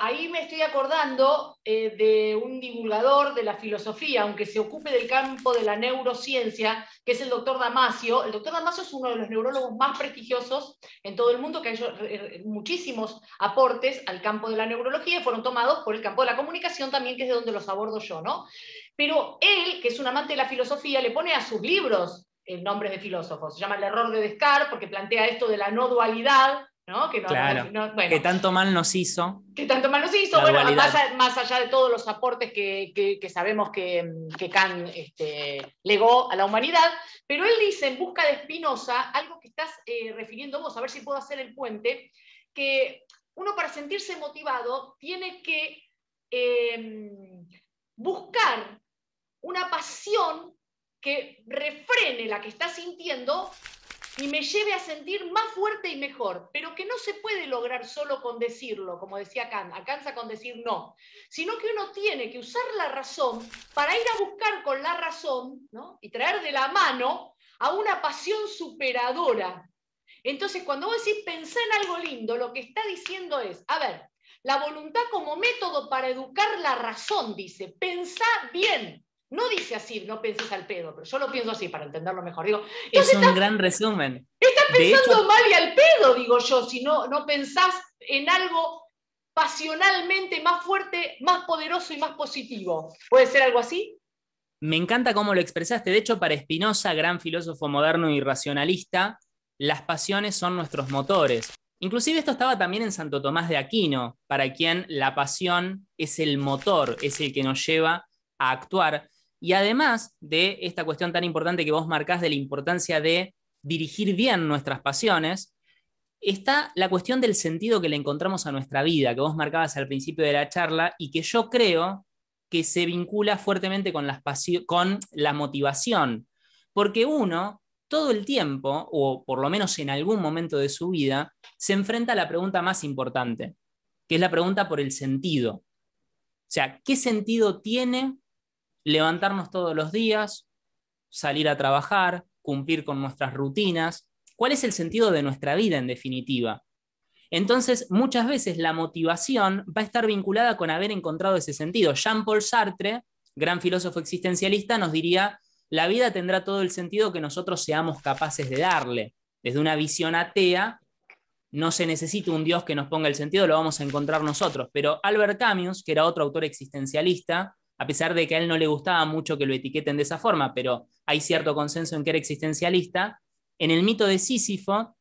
ahí me estoy acordando eh, de un divulgador de la filosofía, aunque se ocupe del campo de la neurociencia, que es el doctor Damasio. El doctor Damasio es uno de los neurólogos más prestigiosos en todo el mundo, que ha hecho eh, eh, muchísimos aportes al campo de la neurología, y fueron tomados por el campo de la comunicación también, que es de donde los abordo yo, ¿no? Pero él, que es un amante de la filosofía, le pone a sus libros el nombre de filósofos. Se llama El error de Descartes porque plantea esto de la no dualidad que, tanto mal nos hizo. Que tanto mal nos hizo, más, allá de todos los aportes que, sabemos que, que Kant este, legó a la humanidad, pero él dice en busca de Spinoza, algo que estás eh, refiriendo vos, a ver si puedo hacer el puente, que uno para sentirse motivado tiene que em, buscar una pasión que refrene la que está sintiendo y me lleve a sentir más fuerte y mejor, pero que no se puede lograr solo con decirlo, como decía Kant, alcanza con decir no, sino que uno tiene que usar la razón para ir a buscar con la razón y traer de la mano a una pasión superadora. Entonces, cuando vos decís pensá en algo lindo, lo que está diciendo es, a ver, la voluntad como método para educar la razón, dice, pensá bien, no dice así, no penses al pedo, pero yo lo pienso así para entenderlo mejor. Digo, es un gran resumen. Estás pensando mal y al pedo, digo yo, si no, no pensás en algo pasionalmente más fuerte, más poderoso y más positivo. ¿Puede ser algo así? Me encanta cómo lo expresaste. De hecho, para Spinoza, gran filósofo moderno y racionalista, las pasiones son nuestros motores. Inclusive esto estaba también en Santo Tomás de Aquino, para quien la pasión es el motor, es el que nos lleva a actuar. Y además de esta cuestión tan importante que vos marcás de la importancia de dirigir bien nuestras pasiones, está la cuestión del sentido que le encontramos a nuestra vida, que vos marcabas al principio de la charla y que yo creo que se vincula fuertemente con, con la motivación. Porque uno, todo el tiempo, o por lo menos en algún momento de su vida, se enfrenta a la pregunta más importante, que es la pregunta por el sentido. O sea, ¿qué sentido tiene levantarnos todos los días, salir a trabajar, cumplir con nuestras rutinas. ¿Cuál es el sentido de nuestra vida en definitiva? Entonces, muchas veces la motivación va a estar vinculada con haber encontrado ese sentido. Jean-Paul Sartre, gran filósofo existencialista, nos diría, la vida tendrá todo el sentido que nosotros seamos capaces de darle. Desde una visión atea, no se necesita un Dios que nos ponga el sentido, lo vamos a encontrar nosotros. Pero Albert Camus, que era otro autor existencialista, a pesar de que a él no le gustaba mucho que lo etiqueten de esa forma, pero hay cierto consenso en que era existencialista, en el mito de Sísifo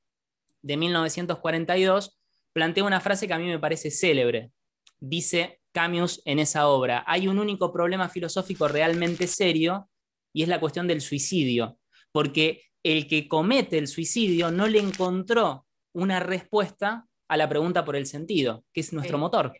de 1942 plantea una frase que a mí me parece célebre. Dice Camus en esa obra, hay un único problema filosófico realmente serio y es la cuestión del suicidio, porque el que comete el suicidio no le encontró una respuesta a la pregunta por el sentido, que es nuestro motor.